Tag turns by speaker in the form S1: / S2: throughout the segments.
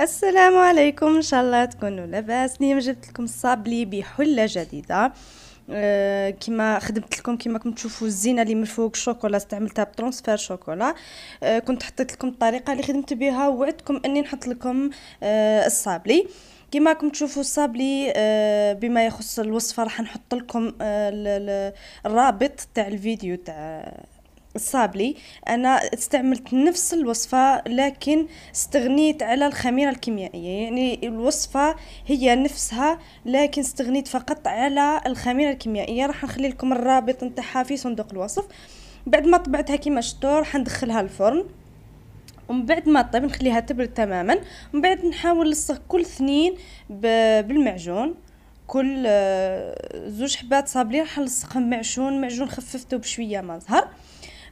S1: السلام عليكم ان شاء الله تكونوا لاباس اليوم جبت لكم صابلي بحله جديده آه، كما خدمت لكم كما كنت تشوفوا الزينه اللي من فوق الشوكولا استعملتها بترونسفير شوكولا آه، كنت حطيت لكم الطريقه اللي خدمت بها ووعدتكم اني نحط لكم آه، الصابلي كما راكم تشوفوا الصابلي بما يخص الوصفه راح نحط لكم الرابط تاع الفيديو تاع الصابلي انا استعملت نفس الوصفه لكن استغنيت على الخميره الكيميائيه يعني الوصفه هي نفسها لكن استغنيت فقط على الخميره الكيميائيه راح نخلي لكم الرابط نتاعها في صندوق الوصف بعد ما طبعتها كيما شفتوا راح ندخلها الفرن ومن بعد ما طيب نخليها تبرد تماما ومن بعد نحاول نلصق كل اثنين بالمعجون كل آه، زوج حبات صابلي راح نلصقهم معجون معجون خففته بشويه ما زهر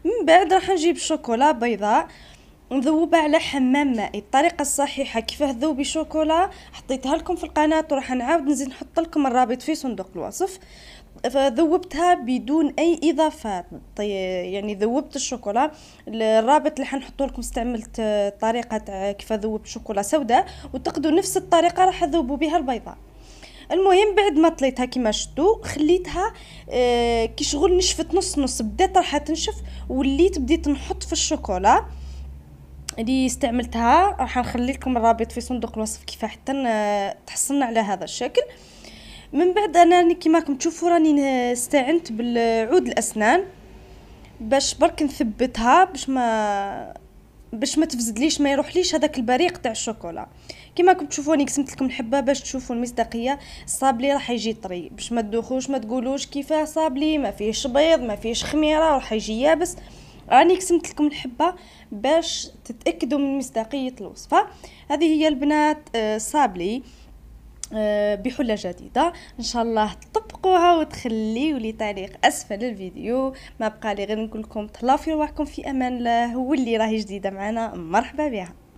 S1: من بعد راح نجيب شوكولا بيضاء نذوبها على حمام مائي الطريقه الصحيحه كيفاه تذوبي شوكولا حطيتها لكم في القناه وراح نعاود نزيد نحط لكم الرابط في صندوق الوصف ذوبتها بدون اي اضافات طي يعني ذوبت الشوكولا الرابط اللي حنحطو لكم استعملت طريقه آه، كيف ذوبت شوكولا سوداء وتقدوا نفس الطريقه راح تذوبوا بها البيضه المهم بعد ما طليتها كيما شتو خليتها آه، كي شغل نشفت نص نص بدات راح تنشف وليت بديت نحط في الشوكولا اللي استعملتها راح نخلي لكم الرابط في صندوق الوصف كيف حتى تحصلنا على هذا الشكل من بعد انا كيما راكم تشوفوا راني استعنت بالعود الاسنان باش برك نثبتها باش ما باش ما تفزدليش ما يروحليش هذاك البريق تاع الشوكولا كيما راكم تشوفوني قسمت لكم الحبه باش تشوفوا المصداقيه الصابلي راح يجي طري باش ما تدوخوش ما تقولوش كيفاه صابلي ما فيهش بيض ما فيهش خميره راح يجي يابس راني قسمت لكم الحبه باش تتاكدوا من مصداقيه الوصفه هذه هي البنات آه، صابلي آه، بحله جديده ان شاء الله تطبقوها وتخليوا لي تعليق اسفل الفيديو ما بقى لي غير نقول لكم تهلاو في رواحكم في امان الله هو اللي راهي جديده معنا مرحبا بها